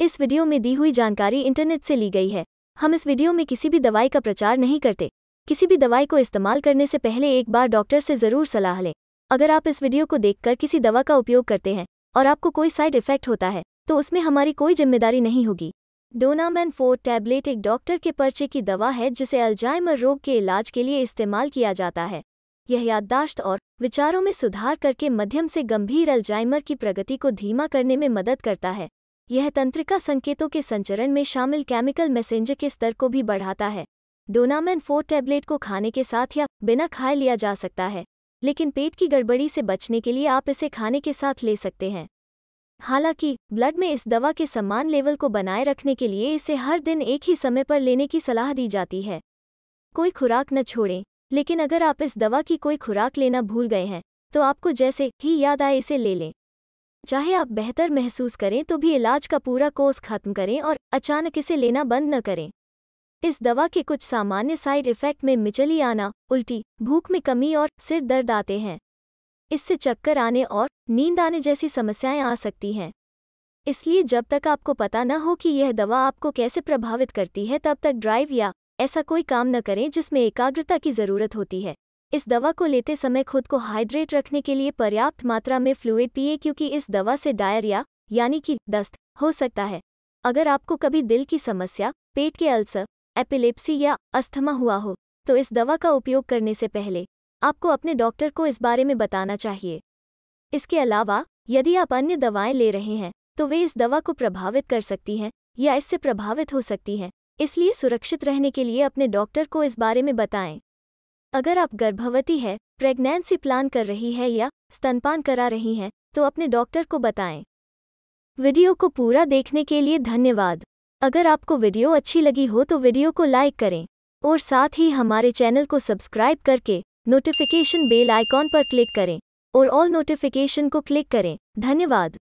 इस वीडियो में दी हुई जानकारी इंटरनेट से ली गई है हम इस वीडियो में किसी भी दवाई का प्रचार नहीं करते किसी भी दवाई को इस्तेमाल करने से पहले एक बार डॉक्टर से ज़रूर सलाह लें अगर आप इस वीडियो को देखकर किसी दवा का उपयोग करते हैं और आपको कोई साइड इफेक्ट होता है तो उसमें हमारी कोई जिम्मेदारी नहीं होगी डोनामैन फोर टैबलेट एक डॉक्टर के पर्चे की दवा है जिसे अल्जाइमर रोग के इलाज के लिए इस्तेमाल किया जाता है यह याददाश्त और विचारों में सुधार करके मध्यम से गंभीर अल्जाइमर की प्रगति को धीमा करने में मदद करता है यह तंत्रिका संकेतों के संचरण में शामिल केमिकल मैसेंजर के स्तर को भी बढ़ाता है डोनामैन फोर टैबलेट को खाने के साथ या बिना खाए लिया जा सकता है लेकिन पेट की गड़बड़ी से बचने के लिए आप इसे खाने के साथ ले सकते हैं हालांकि ब्लड में इस दवा के सम्मान लेवल को बनाए रखने के लिए इसे हर दिन एक ही समय पर लेने की सलाह दी जाती है कोई खुराक न छोड़ें लेकिन अगर आप इस दवा की कोई खुराक लेना भूल गए हैं तो आपको जैसे ही याद आए इसे ले लें चाहे आप बेहतर महसूस करें तो भी इलाज का पूरा कोर्स खत्म करें और अचानक इसे लेना बंद न करें इस दवा के कुछ सामान्य साइड इफ़ेक्ट में मिचली आना उल्टी भूख में कमी और सिर दर्द आते हैं इससे चक्कर आने और नींद आने जैसी समस्याएं आ सकती हैं इसलिए जब तक आपको पता न हो कि यह दवा आपको कैसे प्रभावित करती है तब तक ड्राइव या ऐसा कोई काम न करें जिसमें एकाग्रता की ज़रूरत होती है इस दवा को लेते समय खुद को हाइड्रेट रखने के लिए पर्याप्त मात्रा में फ्लूइड पिए क्योंकि इस दवा से डायरिया यानी कि दस्त हो सकता है अगर आपको कभी दिल की समस्या पेट के अल्सर एपिलेप्सी या अस्थमा हुआ हो तो इस दवा का उपयोग करने से पहले आपको अपने डॉक्टर को इस बारे में बताना चाहिए इसके अलावा यदि आप अन्य दवाएं ले रहे हैं तो वे इस दवा को प्रभावित कर सकती हैं या इससे प्रभावित हो सकती हैं इसलिए सुरक्षित रहने के लिए अपने डॉक्टर को इस बारे में बताएं अगर आप गर्भवती है प्रेग्नेंसी प्लान कर रही है या स्तनपान करा रही हैं तो अपने डॉक्टर को बताएं वीडियो को पूरा देखने के लिए धन्यवाद अगर आपको वीडियो अच्छी लगी हो तो वीडियो को लाइक करें और साथ ही हमारे चैनल को सब्सक्राइब करके नोटिफिकेशन बेल आइकॉन पर क्लिक करें और ऑल नोटिफिकेशन को क्लिक करें धन्यवाद